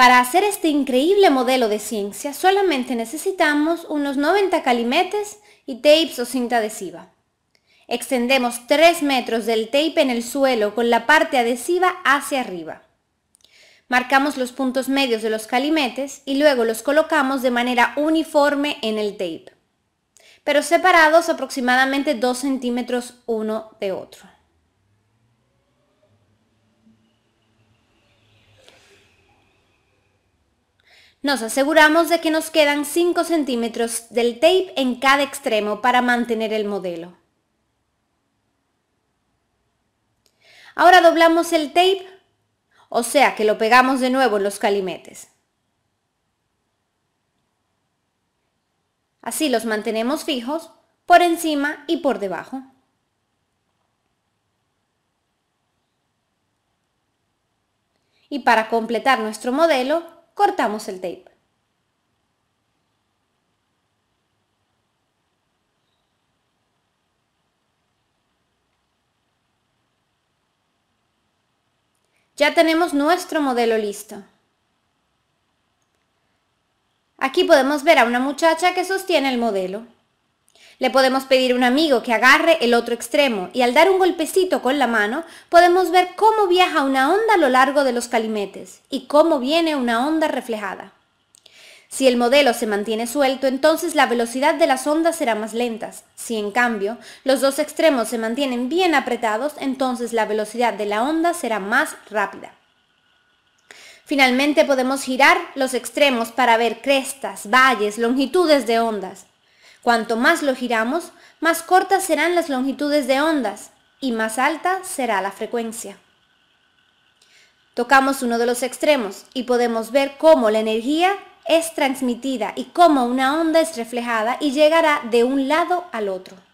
Para hacer este increíble modelo de ciencia solamente necesitamos unos 90 calimetes y tapes o cinta adhesiva. Extendemos 3 metros del tape en el suelo con la parte adhesiva hacia arriba. Marcamos los puntos medios de los calimetes y luego los colocamos de manera uniforme en el tape, pero separados aproximadamente 2 centímetros uno de otro. Nos aseguramos de que nos quedan 5 centímetros del tape en cada extremo para mantener el modelo. Ahora doblamos el tape, o sea que lo pegamos de nuevo en los calimetes. Así los mantenemos fijos por encima y por debajo. Y para completar nuestro modelo, cortamos el tape. Ya tenemos nuestro modelo listo. Aquí podemos ver a una muchacha que sostiene el modelo. Le podemos pedir a un amigo que agarre el otro extremo y al dar un golpecito con la mano podemos ver cómo viaja una onda a lo largo de los calimetes y cómo viene una onda reflejada. Si el modelo se mantiene suelto, entonces la velocidad de las ondas será más lenta. Si en cambio los dos extremos se mantienen bien apretados, entonces la velocidad de la onda será más rápida. Finalmente podemos girar los extremos para ver crestas, valles, longitudes de ondas. Cuanto más lo giramos, más cortas serán las longitudes de ondas y más alta será la frecuencia. Tocamos uno de los extremos y podemos ver cómo la energía es transmitida y cómo una onda es reflejada y llegará de un lado al otro.